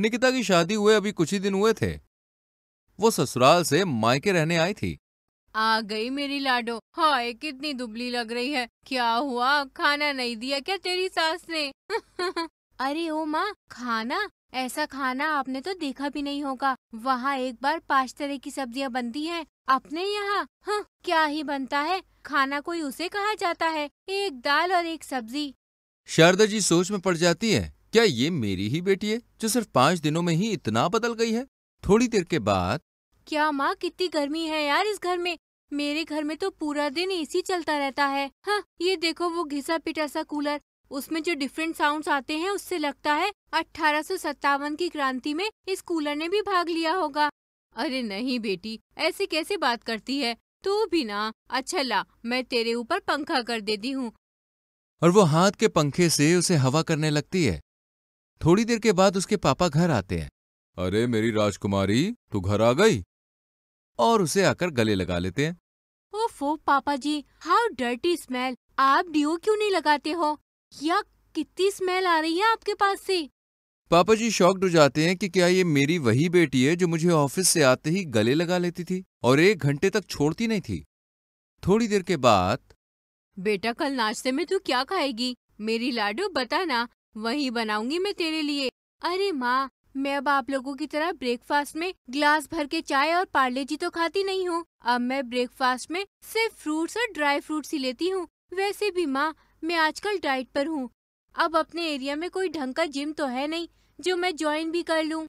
निकिता की शादी हुए अभी कुछ ही दिन हुए थे वो ससुराल से मायके रहने आई थी आ गई मेरी लाडो हाय कितनी दुबली लग रही है क्या हुआ खाना नहीं दिया क्या तेरी सास ने अरे ओ माँ खाना ऐसा खाना आपने तो देखा भी नहीं होगा वहाँ एक बार पाँच तरह की सब्जियाँ बनती हैं अपने यहाँ क्या ही बनता है खाना कोई उसे कहा जाता है एक दाल और एक सब्जी शारदा जी सोच में पड़ जाती है क्या ये मेरी ही बेटी है जो सिर्फ पाँच दिनों में ही इतना बदल गई है थोड़ी देर के बाद क्या माँ कितनी गर्मी है यार इस घर में मेरे घर में तो पूरा दिन एसी चलता रहता है हाँ ये देखो वो घिसा पिटा सा कूलर उसमें जो डिफरेंट साउंड्स आते हैं उससे लगता है अठारह की क्रांति में इस कूलर ने भी भाग लिया होगा अरे नहीं बेटी ऐसे कैसे बात करती है तू भी ना अच्छा ला मैं तेरे ऊपर पंखा कर देती हूँ और वो हाथ के पंखे से उसे हवा करने लगती है थोड़ी देर के बाद उसके पापा घर आते हैं अरे मेरी राजकुमारी तू घर आ गई और उसे आकर गले लगा लेते हैं ओफो पापा जी हाउ डर्टी स्मेल आप डिओ क्यों नहीं लगाते हो या कितनी स्मेल आ रही है आपके पास से पापा जी शॉक्ड हो जाते हैं कि क्या ये मेरी वही बेटी है जो मुझे ऑफिस से आते ही गले लगा लेती थी और एक घंटे तक छोड़ती नहीं थी थोड़ी देर के बाद बेटा कल नाश्ते में तू क्या खाएगी मेरी लाडो बताना वही बनाऊंगी मैं तेरे लिए अरे माँ मैं अब आप लोगों की तरह ब्रेकफास्ट में ग्लास भर के चाय और पार्ले जी तो खाती नहीं हूँ अब मैं ब्रेकफास्ट में सिर्फ फ्रूट्स और ड्राई फ्रूट्स ही लेती हूँ वैसे भी माँ मैं आजकल डाइट पर हूँ अब अपने एरिया में कोई ढंग का जिम तो है नहीं जो मैं ज्वाइन भी कर लूँ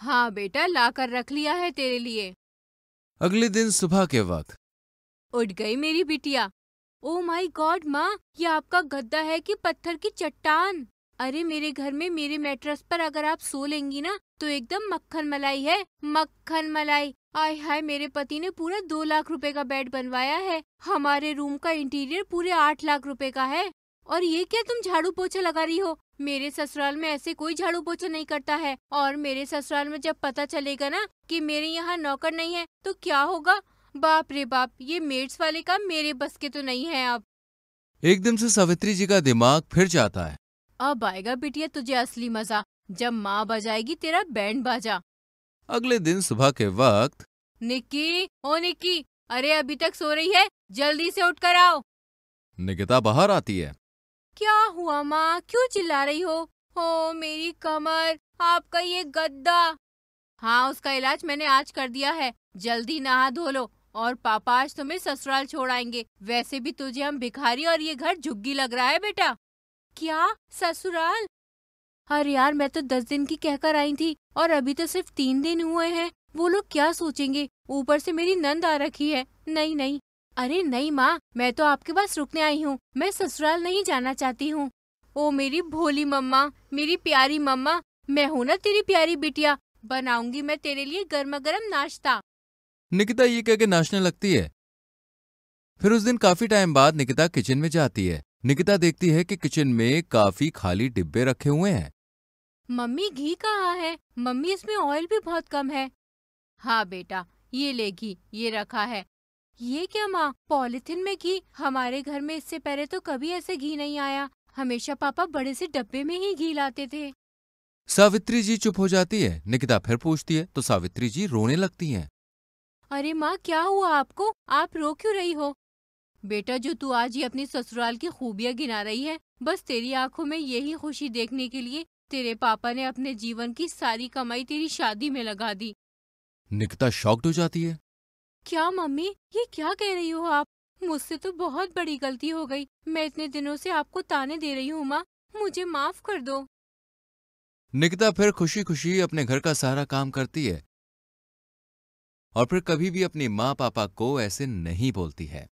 हाँ बेटा ला कर रख लिया है तेरे लिए अगले दिन सुबह के वक्त उठ गई मेरी बिटिया ओ माई गॉड माँ ये आपका गद्दा है कि पत्थर की चट्टान अरे मेरे घर में मेरे मेट्रस पर अगर आप सो लेंगी ना तो एकदम मक्खन मलाई है मक्खन मलाई आय हाय मेरे पति ने पूरा दो लाख रुपए का बेड बनवाया है हमारे रूम का इंटीरियर पूरे आठ लाख रुपए का है और ये क्या तुम झाड़ू पोछा लगा रही हो मेरे ससुराल में ऐसे कोई झाड़ू पोछा नहीं करता है और मेरे ससुराल में जब पता चलेगा ना कि मेरे यहाँ नौकर नहीं है तो क्या होगा बाप रे बाप ये मेड्स वाले का मेरे बस के तो नहीं है अब एकदम से सावित्री जी का दिमाग फिर जाता है अब आएगा बिटिया तुझे असली मजा जब माँ बजाएगी तेरा बैंड बाजा अगले दिन सुबह के वक्त निक्की ओ निक्की अरे अभी तक सो रही है जल्दी से उठ कर आओ निकिता बाहर आती है क्या हुआ माँ क्यों चिल्ला रही हो ओ मेरी कमर आपका ये गद्दा हाँ उसका इलाज मैंने आज कर दिया है जल्दी नहा धो लो और पापा आज तुम्हें ससुराल छोड़ आएंगे वैसे भी तुझे हम भिखारी और ये घर झुग्गी लग रहा है बेटा क्या ससुराल अरे यार मैं तो दस दिन की कहकर आई थी और अभी तो सिर्फ तीन दिन हुए हैं वो लोग क्या सोचेंगे ऊपर से मेरी नंद आ रखी है नहीं नहीं अरे नहीं माँ मैं तो आपके पास रुकने आई हूँ मैं ससुराल नहीं जाना चाहती हूँ ओ मेरी भोली मम्मा मेरी प्यारी मम्मा मैं हूँ ना तेरी प्यारी बिटिया बनाऊंगी मैं तेरे लिए गर्मा गर्म नाश्ता निकिता ये कह के नाचने लगती है फिर उस दिन काफी टाइम बाद निकिता किचन में जाती है निकिता देखती है कि किचन में काफी खाली डिब्बे रखे हुए हैं मम्मी घी कहाँ है मम्मी इसमें ऑयल भी बहुत कम है हाँ बेटा ये ले घी ये रखा है ये क्या माँ पॉलिथिन में घी हमारे घर में इससे पहले तो कभी ऐसे घी नहीं आया हमेशा पापा बड़े से डब्बे में ही घी लाते थे सावित्री जी चुप हो जाती है निकिता फिर पूछती है तो सावित्री जी रोने लगती हैं। अरे माँ क्या हुआ आपको आप रो क्यों रही हो बेटा जो तू आज ही अपने ससुराल की खूबियाँ गिना रही है बस तेरी आंखों में यही खुशी देखने के लिए तेरे पापा ने अपने जीवन की सारी कमाई तेरी शादी में लगा दी निकिता शॉक्ड हो जाती है क्या मम्मी ये क्या कह रही हो आप मुझसे तो बहुत बड़ी गलती हो गई मैं इतने दिनों से आपको ताने दे रही हूँ माँ मुझे माफ कर दो निकिता फिर खुशी खुशी अपने घर का सारा काम करती है और फिर कभी भी अपनी माँ पापा को ऐसे नहीं बोलती है